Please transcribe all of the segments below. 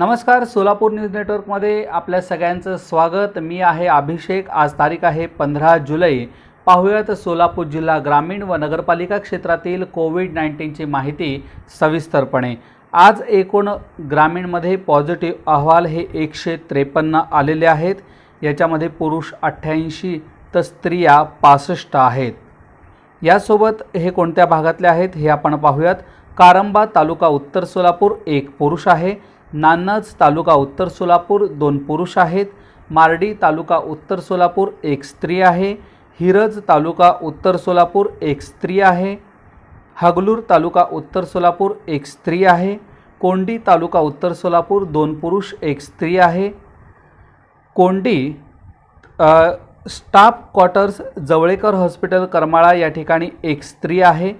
नमस्कार सोलापूर न्यूज नेटवर्कमध्ये आपल्या सगळ्यांचं स्वागत मी आहे अभिषेक आज तारीख आहे पंधरा जुलै पाहूयात सोलापूर जिल्हा ग्रामीण व नगरपालिका क्षेत्रातील कोविड नाईन्टीनची माहिती सविस्तरपणे आज एकूण ग्रामीणमध्ये पॉझिटिव्ह अहवाल हे एकशे त्रेपन्न आलेले आहेत याच्यामध्ये पुरुष अठ्ठ्याऐंशी तर स्त्रिया पासष्ट आहेत यासोबत हे कोणत्या भागातले आहेत हे आपण पाहूयात कारंबा तालुका उत्तर सोलापूर एक पुरुष आहे नानज तालुका उत्तर सोलापूर दोन पुरुष आहेत मार्डी तालुका उत्तर सोलापूर एक स्त्री आहे हिरज तालुका उत्तर सोलापूर एक स्त्री आहे हगलूर तालुका उत्तर सोलापूर एक स्त्री आहे कोंडी तालुका उत्तर सोलापूर दोन पुरुष एक स्त्री आहे Kondi staff quarters Jawalekar hospital Karmala या ठिकाणी एक स्त्री आहे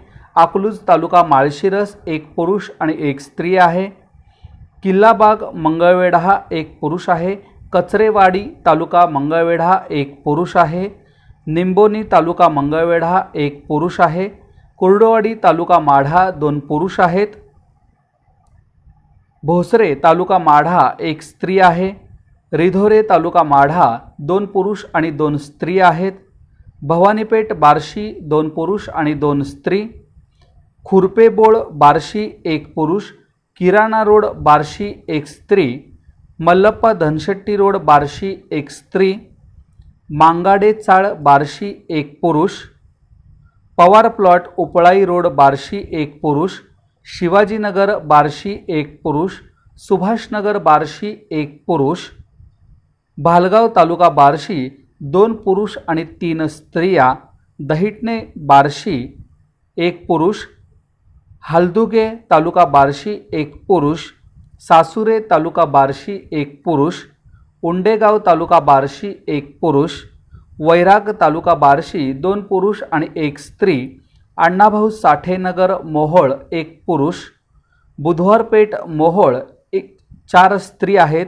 अकलूज तालुका माळशिरस एक पुरुष आणि एक स्त्री आहे किल्लाबाग मंगळवेढा एक पुरुष आहे कचरेवाडी तालुका मंगळवेढा एक पुरुष आहे निंबोनी तालुका मंगळवेढा एक पुरुष आहे कुर्डवाडी तालुका माढा दोन पुरुष आहेत भोसरे तालुका माढा एक स्त्री आहे रिधोरे तालुका माढा दोन पुरुष आणि दोन स्त्री आहेत भवानीपेठ बार्शी दोन पुरुष आणि दोन स्त्री खुर्पेबोळ बार्शी एक पुरुष किराणा road Barshi x three Mallappa Dhanshetti road Barshi x three Mangade चाळ बारशी एक पुरुष पवार प्लॉट उपळाई रोड बारशी एक पुरुष शिवाजीनगर बारशी एक पुरुष सुभाषनगर बारशी एक पुरुष भालगाव तालुका बार्शी दोन पुरुष आणि तीन स्त्रिया दहिटणे बारशी एक पुरुष हल्दुगे तालुका बार्शी एक पुरुष सासुरे तालुका बार्शी एक पुरुष उंडेगाव तालुका बार्शी एक पुरुष वैराग तालुका बार्शी दोन पुरुष आणि एक स्त्री अण्णाभाऊ साठेनगर मोहोळ एक पुरुष बुधवारपेठ मोहोळ एक चार स्त्री आहेत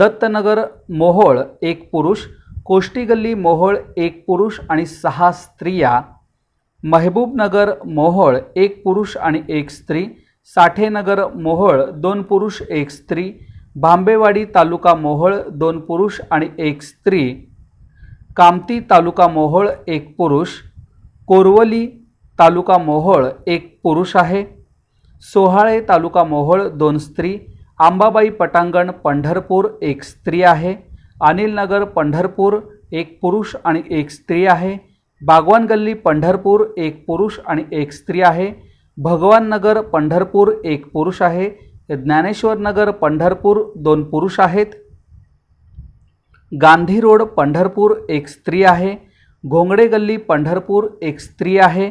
दत्तनगर मोहोळ एक पुरुष कोष्टी गल्ली मोहोळ एक पुरुष आणि सहा स्त्रिया महबूबनगर मोहोळ एक पुरुष आणि एक स्त्री साठेनगर मोहोळ दोन पुरुष एक स्त्री भांबेवाडी तालुका मोहोळ दोन पुरुष आणि एक स्त्री कामती तालुका मोहोळ एक पुरुष कोरवली तालुका मोहोळ एक पुरुष आहे सोहाळे तालुका मोहोळ दोन स्त्री आंबाबाई पटांगण पंढरपूर एक स्त्री आहे अनिलनगर पंढरपूर एक पुरुष आणि एक स्त्री आहे बागवान गल्ली पंढरपूर एक पुरुष आणि एक स्त्री आहे भगवान नगर पंढरपूर एक पुरुष आहे ज्ञानेश्वर नगर पंढरपूर दोन पुरुष आहेत गांधी रोड पंढरपूर एक स्त्री आहे घोंगडे गल्ली पंढरपूर एक स्त्री आहे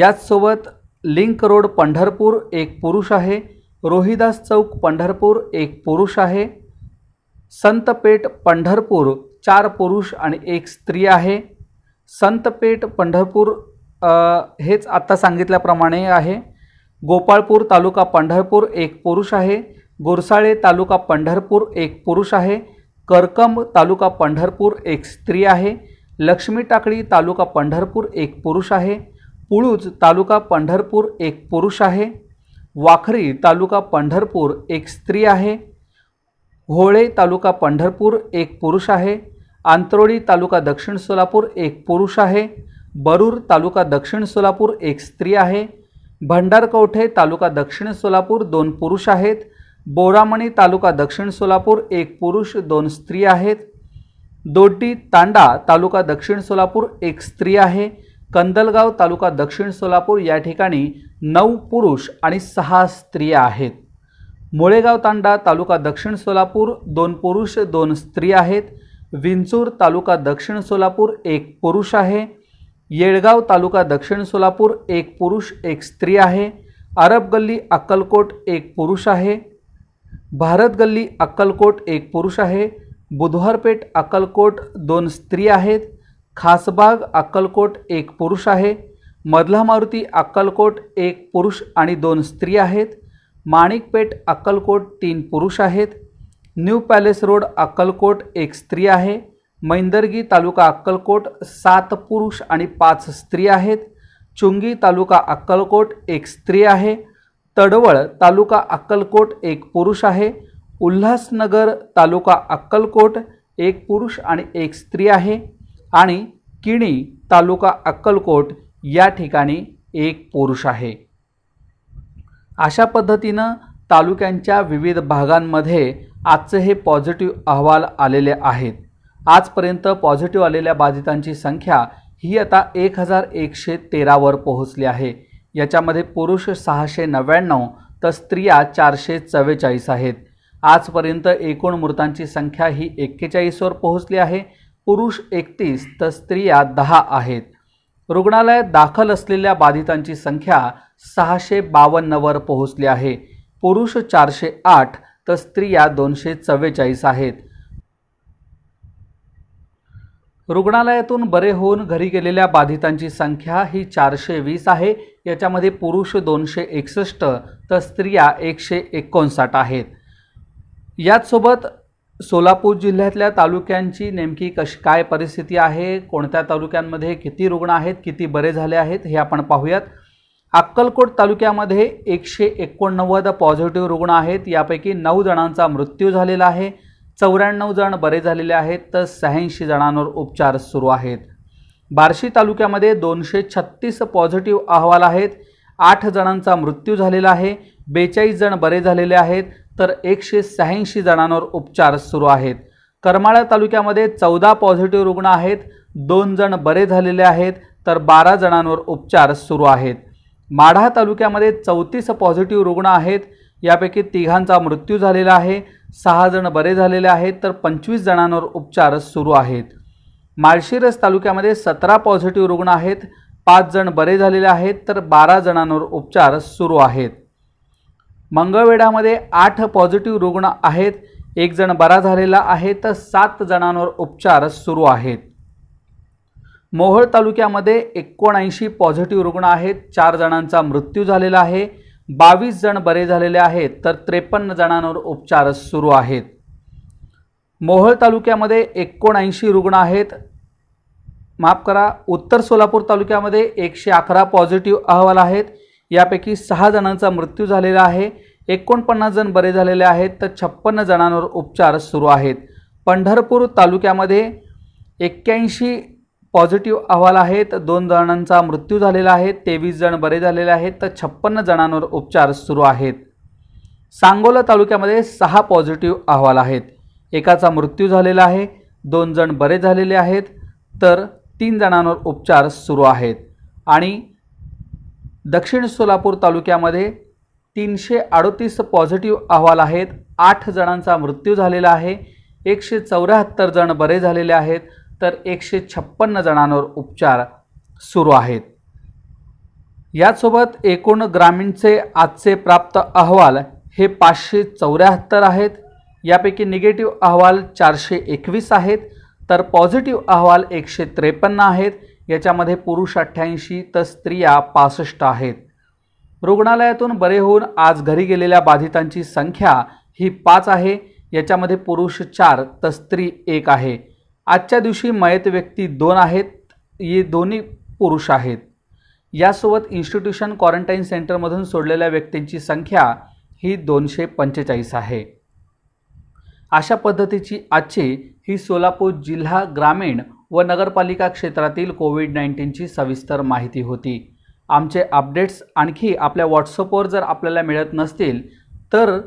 याचसोबत लिंक रोड पंढरपूर एक पुरुष आहे रोहिदास चौक पंढरपूर एक पुरुष आहे संतपेठ पंढरपूर चार पुरुष आणि एक स्त्री आहे संतपेठ पंढरपूर हेच आत्ता सांगितल्याप्रमाणे आहे गोपाळपूर तालुका पंढरपूर एक पुरुष आहे गोरसाळे तालुका पंढरपूर एक पुरुष आहे करकंब तालुका पंढरपूर एक स्त्री आहे लक्ष्मी टाकळी तालुका पंढरपूर एक पुरुष आहे पुळूज तालुका पंढरपूर एक पुरुष आहे वाखरी तालुका पंढरपूर एक स्त्री आहे होळे तालुका पंढरपूर एक पुरुष आहे आंतरोळी तालुका दक्षिण सोलापूर एक पुरुष आहे बरूर तालुका दक्षिण सोलापूर एक स्त्री आहे भंडारकवठे तालुका दक्षिण सोलापूर दोन पुरुष आहेत बोरामणी तालुका दक्षिण सोलापूर एक पुरुष दोन स्त्री आहेत दोड्डी तांडा तालुका दक्षिण सोलापूर एक स्त्री आहे कंदलगाव तालुका दक्षिण सोलापूर या ठिकाणी नऊ पुरुष आणि सहा स्त्रिया आहेत मुळेगाव तांडा तालुका दक्षिण सोलापूर दोन पुरुष दोन स्त्री आहेत विंचूर तालुका दक्षिण सोलापूर एक पुरुष आहे येळगाव तालुका दक्षिण सोलापूर एक पुरुष एक स्त्री आहे अरब गल्ली अक्कलकोट एक पुरुष आहे भारत गल्ली अक्कलकोट एक पुरुष आहे बुधवारपेठ अक्कलकोट दोन स्त्री आहेत खासबाग अक्कलकोट एक पुरुष आहे मधला मारुती अक्कलकोट एक पुरुष आणि दोन स्त्री आहेत माणिकपेठ अक्कलकोट तीन पुरुष आहेत न्यू पॅलेस रोड अक्कलकोट एक स्त्री आहे मैंदर्गी तालुका अक्कलकोट सात पुरुष आणि पाच स्त्री आहेत चुंगी तालुका अक्कलकोट एक स्त्री आहे तडवळ तालुका अक्कलकोट एक पुरुष आहे उल्हासनगर तालुका अक्कलकोट एक पुरुष आणि एक स्त्री आहे आणि किणी तालुका अक्कलकोट या ठिकाणी एक पुरुष आहे अशा पद्धतीनं तालुक्यांच्या विविध भागांमध्ये आजचे हे पॉझिटिव्ह अहवाल आलेले आहेत आजपर्यंत पॉझिटिव्ह आलेल्या बाधितांची संख्या ही आता एक हजार एकशे तेरावर पोहोचली आहे याच्यामध्ये पुरुष सहाशे नव्याण्णव तर स्त्रिया चारशे चव्वेचाळीस आहेत आजपर्यंत एकूण मृतांची संख्या ही एक्केचाळीसवर पोहोचली आहे पुरुष एकतीस तर स्त्रिया दहा आहेत रुग्णालयात दाखल असलेल्या बाधितांची संख्या सहाशे बावन्नवर पोहोचली आहे पुरुष चारशे आठ तर स्त्रिया दोनशे चव्वेचाळीस आहेत रुग्णालयातून बरे होऊन घरी गेलेल्या बाधितांची संख्या ही चारशे वीस आहे याच्यामध्ये पुरुष दोनशे एकसष्ट तर स्त्रिया एकशे एकोणसाठ आहेत याचसोबत सोलापूर जिल्ह्यातल्या तालुक्यांची नेमकी कशी काय परिस्थिती आहे कोणत्या तालुक्यांमध्ये किती रुग्ण आहेत किती बरे झाले आहेत हे आपण पाहूयात अक्कलकोट तालुक्यामध्ये एकशे एकोणनव्वद पॉझिटिव्ह रुग्ण आहेत यापैकी नऊ जणांचा मृत्यू झालेला आहे चौऱ्याण्णव जण बरे झालेले आहेत तर शहाऐंशी जणांवर उपचार सुरू आहेत बार्शी तालुक्यामध्ये दोनशे छत्तीस पॉझिटिव्ह अहवाल आहेत आठ जणांचा मृत्यू झालेला आहे बेचाळीस जण बरे झालेले आहेत तर एकशे शहाऐंशी जणांवर उपचार सुरू आहेत करमाळा तालुक्यामध्ये चौदा पॉझिटिव्ह रुग्ण आहेत दोन जण बरे झालेले आहेत तर बारा जणांवर उपचार सुरू आहेत माढा तालुक्यामध्ये चौतीस पॉझिटिव्ह रुग्ण आहेत यापैकी तिघांचा मृत्यू झालेला आहे सहा जण बरे झालेले आहेत तर पंचवीस जणांवर उपचार सुरू आहेत माळशिरस तालुक्यामध्ये सतरा पॉझिटिव्ह रुग्ण आहेत पाच जण बरे झालेले आहेत तर बारा जणांवर उपचार सुरू आहेत मंगळवेढामध्ये आठ पॉझिटिव्ह रुग्ण आहेत एक जण बरा झालेला आहे तर सात जणांवर उपचार सुरू आहेत मोहोळ तालुक्यामध्ये एकोणऐंशी पॉझिटिव्ह रुग्ण आहेत चार जणांचा मृत्यू झालेला आहे बावीस जण बरे झालेले आहेत तर त्रेपन्न जणांवर उपचार सुरू आहेत मोहोळ तालुक्यामध्ये एकोणऐंशी रुग्ण आहेत माफ करा उत्तर सोलापूर तालुक्यामध्ये एकशे अकरा पॉझिटिव्ह अहवाल आहेत यापैकी सहा जणांचा मृत्यू झालेला आहे एकोणपन्नास जण बरे झालेले आहेत तर छप्पन्न जणांवर उपचार सुरू आहेत पंढरपूर तालुक्यामध्ये एक्क्याऐंशी पॉझिटिव्ह अहवाल आहेत दोन जणांचा मृत्यू झालेला आहे तेवीस जण बरे झालेले आहेत तर छप्पन्न जणांवर उपचार सुरू आहेत सांगोला तालुक्यामध्ये सहा पॉझिटिव्ह अहवाल आहेत एकाचा मृत्यू झालेला आहे दोन जण बरे झालेले आहेत तर तीन जणांवर उपचार सुरू आहेत आणि दक्षिण सोलापूर तालुक्यामध्ये तीनशे अडतीस पॉझिटिव्ह अहवाल आहेत आठ जणांचा मृत्यू झालेला आहे एकशे चौऱ्याहत्तर जण बरे झालेले आहेत तर एकशे छप्पन्न जणांवर उपचार सुरू आहेत यासोबत एकूण ग्रामीणचे आजचे प्राप्त अहवाल हे पाचशे चौऱ्याहत्तर आहेत यापैकी निगेटिव्ह अहवाल चारशे एकवीस आहेत तर पॉझिटिव्ह अहवाल एकशे त्रेपन्न आहेत याच्यामध्ये पुरुष अठ्ठ्याऐंशी तर स्त्रिया पासष्ट आहेत रुग्णालयातून बरे होऊन आज घरी गेलेल्या बाधितांची संख्या ही पाच आहे याच्यामध्ये पुरुष चार तर स्त्री एक आहे आजच्या दिवशी मयत व्यक्ती दोन आहेत हे दोन्ही पुरुष आहेत यासोबत इन्स्टिट्यूशन क्वारंटाईन सेंटरमधून सोडलेल्या व्यक्तींची संख्या ही दोनशे पंचेचाळीस आहे अशा पद्धतीची आजची ही सोलापूर जिल्हा ग्रामीण व नगरपालिका क्षेत्रातील कोविड नाईन्टीनची सविस्तर माहिती होती आमचे अपडेट्स आणखी आपल्या व्हॉट्सअपवर जर आपल्याला मिळत नसतील तर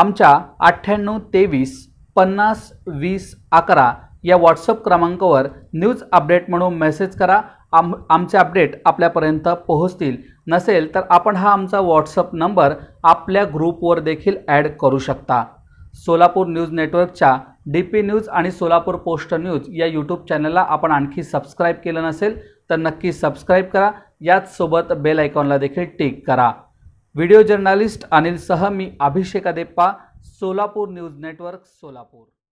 आमच्या अठ्ठ्याण्णव तेवीस पन्नास वीस अकरा या व्हॉट्सअप क्रमांकावर न्यूज अपडेट म्हणून मेसेज करा आम आमचे अपडेट आपल्यापर्यंत पोहोचतील नसेल तर आपण हा आमचा व्हॉट्सअप नंबर आपल्या ग्रुपवर देखील ॲड करू शकता सोलापूर न्यूज नेटवर्कच्या डी पी न्यूज आणि सोलापूर पोस्ट न्यूज या यूट्यूब चॅनलला आपण आणखी सबस्क्राईब केलं नसेल तर नक्की सबस्क्राईब करा याचसोबत बेल आयकॉनला देखील टिक करा व्हिडिओ जर्नालिस्ट अनिलसह मी अभिषेक देप्पा सोलापूर न्यूज नेटवर्क सोलापूर